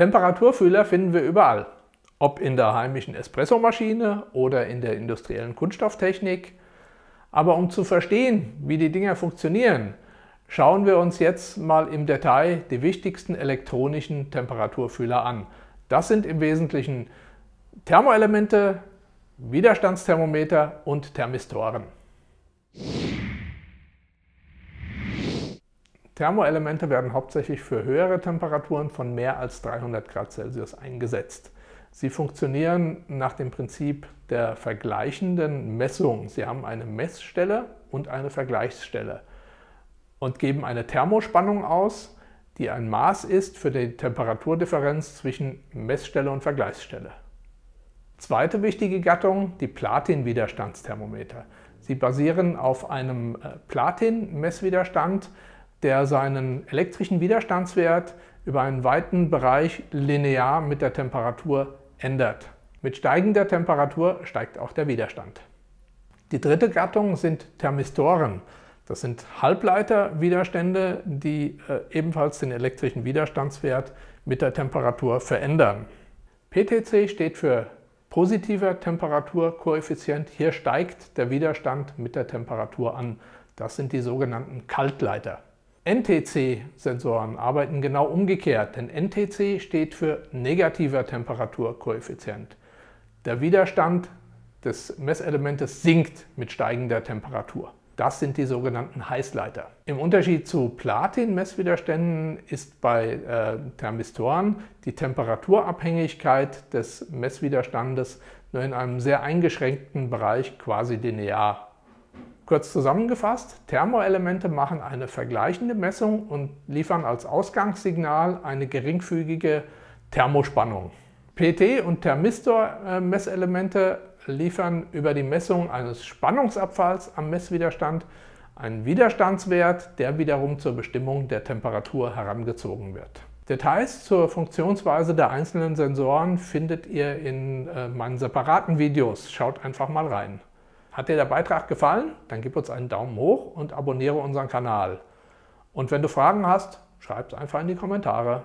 Temperaturfühler finden wir überall, ob in der heimischen Espressomaschine oder in der industriellen Kunststofftechnik. Aber um zu verstehen, wie die Dinger funktionieren, schauen wir uns jetzt mal im Detail die wichtigsten elektronischen Temperaturfühler an. Das sind im Wesentlichen Thermoelemente, Widerstandsthermometer und Thermistoren. Thermoelemente werden hauptsächlich für höhere Temperaturen von mehr als 300 Grad Celsius eingesetzt. Sie funktionieren nach dem Prinzip der vergleichenden Messung. Sie haben eine Messstelle und eine Vergleichsstelle und geben eine Thermospannung aus, die ein Maß ist für die Temperaturdifferenz zwischen Messstelle und Vergleichsstelle. Zweite wichtige Gattung, die Platin-Widerstandsthermometer. Sie basieren auf einem äh, Platin-Messwiderstand, der seinen elektrischen Widerstandswert über einen weiten Bereich linear mit der Temperatur ändert. Mit steigender Temperatur steigt auch der Widerstand. Die dritte Gattung sind Thermistoren. Das sind Halbleiterwiderstände, die äh, ebenfalls den elektrischen Widerstandswert mit der Temperatur verändern. PTC steht für positiver Temperaturkoeffizient. Hier steigt der Widerstand mit der Temperatur an. Das sind die sogenannten Kaltleiter. NTC-Sensoren arbeiten genau umgekehrt, denn NTC steht für negativer Temperaturkoeffizient. Der Widerstand des Messelementes sinkt mit steigender Temperatur. Das sind die sogenannten Heißleiter. Im Unterschied zu Platin-Messwiderständen ist bei äh, Thermistoren die Temperaturabhängigkeit des Messwiderstandes nur in einem sehr eingeschränkten Bereich quasi linear Kurz zusammengefasst, Thermoelemente machen eine vergleichende Messung und liefern als Ausgangssignal eine geringfügige Thermospannung. PT- und Thermistor-Messelemente liefern über die Messung eines Spannungsabfalls am Messwiderstand einen Widerstandswert, der wiederum zur Bestimmung der Temperatur herangezogen wird. Details zur Funktionsweise der einzelnen Sensoren findet ihr in äh, meinen separaten Videos. Schaut einfach mal rein. Hat dir der Beitrag gefallen? Dann gib uns einen Daumen hoch und abonniere unseren Kanal. Und wenn du Fragen hast, schreib es einfach in die Kommentare.